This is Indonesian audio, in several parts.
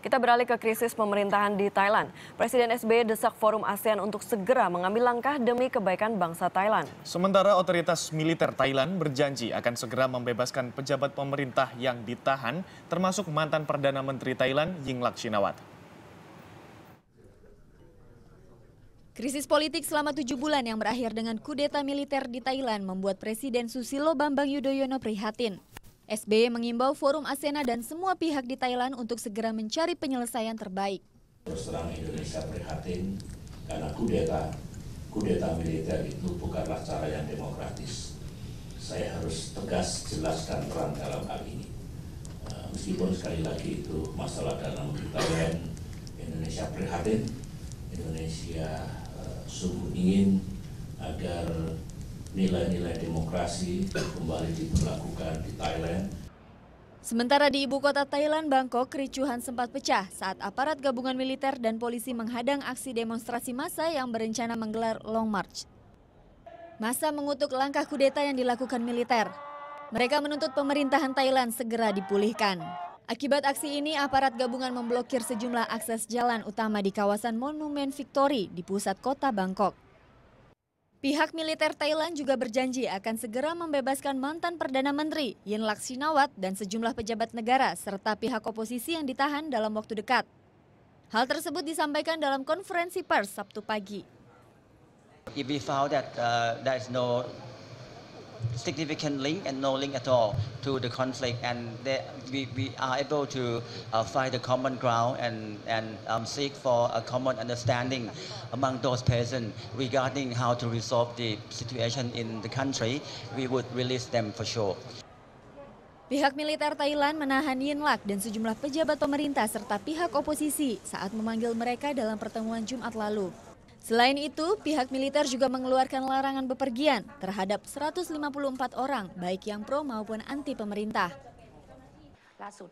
Kita beralih ke krisis pemerintahan di Thailand. Presiden SBY desak Forum ASEAN untuk segera mengambil langkah demi kebaikan bangsa Thailand. Sementara otoritas militer Thailand berjanji akan segera membebaskan pejabat pemerintah yang ditahan, termasuk mantan Perdana Menteri Thailand Yingluck Shinawat. Krisis politik selama tujuh bulan yang berakhir dengan kudeta militer di Thailand membuat Presiden Susilo Bambang Yudhoyono prihatin. SBY mengimbau forum ASEANA dan semua pihak di Thailand untuk segera mencari penyelesaian terbaik. Terus terang Indonesia prihatin karena kudeta, kudeta militer itu bukanlah cara yang demokratis. Saya harus tegas, jelaskan terang dalam hal ini. Eh, meskipun sekali lagi itu masalah dalam Thailand, Indonesia prihatin, Indonesia eh, sungguh ingin agar nilai-nilai demokrasi kembali diberlakukan di Thailand. Sementara di ibu kota Thailand, Bangkok, kericuhan sempat pecah saat aparat gabungan militer dan polisi menghadang aksi demonstrasi massa yang berencana menggelar long march. Masa mengutuk langkah kudeta yang dilakukan militer. Mereka menuntut pemerintahan Thailand segera dipulihkan. Akibat aksi ini, aparat gabungan memblokir sejumlah akses jalan utama di kawasan Monumen Victory di pusat kota Bangkok. Pihak militer Thailand juga berjanji akan segera membebaskan mantan Perdana Menteri Yin Laksinawat dan sejumlah pejabat negara serta pihak oposisi yang ditahan dalam waktu dekat. Hal tersebut disampaikan dalam konferensi pers Sabtu pagi. If we found that uh, there significant link and no link at all to the conflict and they, we, we are able to uh, find a common ground and, and um, seek for a common understanding among those persons regarding how to resolve the situation in the country, we would release them for sure. Pihak militer Thailand menahan Yinlak dan sejumlah pejabat pemerintah serta pihak oposisi saat memanggil mereka dalam pertemuan Jumat lalu. Selain itu, pihak militer juga mengeluarkan larangan bepergian terhadap 154 orang, baik yang pro maupun anti pemerintah.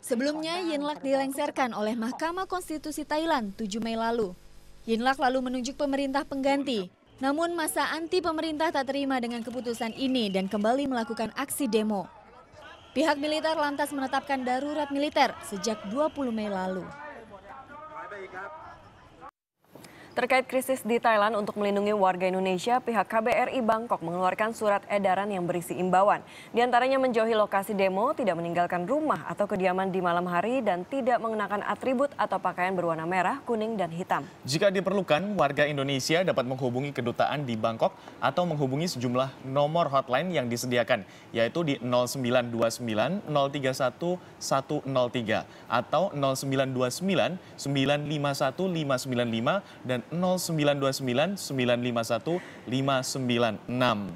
Sebelumnya, Yinlak dilengsarkan oleh Mahkamah Konstitusi Thailand 7 Mei lalu. Yinlak lalu menunjuk pemerintah pengganti. Namun masa anti pemerintah tak terima dengan keputusan ini dan kembali melakukan aksi demo. Pihak militer lantas menetapkan darurat militer sejak 20 Mei lalu. Terkait krisis di Thailand untuk melindungi warga Indonesia, pihak KBRI Bangkok mengeluarkan surat edaran yang berisi imbauan. Di antaranya menjauhi lokasi demo, tidak meninggalkan rumah atau kediaman di malam hari, dan tidak mengenakan atribut atau pakaian berwarna merah, kuning, dan hitam. Jika diperlukan, warga Indonesia dapat menghubungi kedutaan di Bangkok atau menghubungi sejumlah nomor hotline yang disediakan, yaitu di 0929 031 103 atau 0929 951 595 dan 0929 951 596.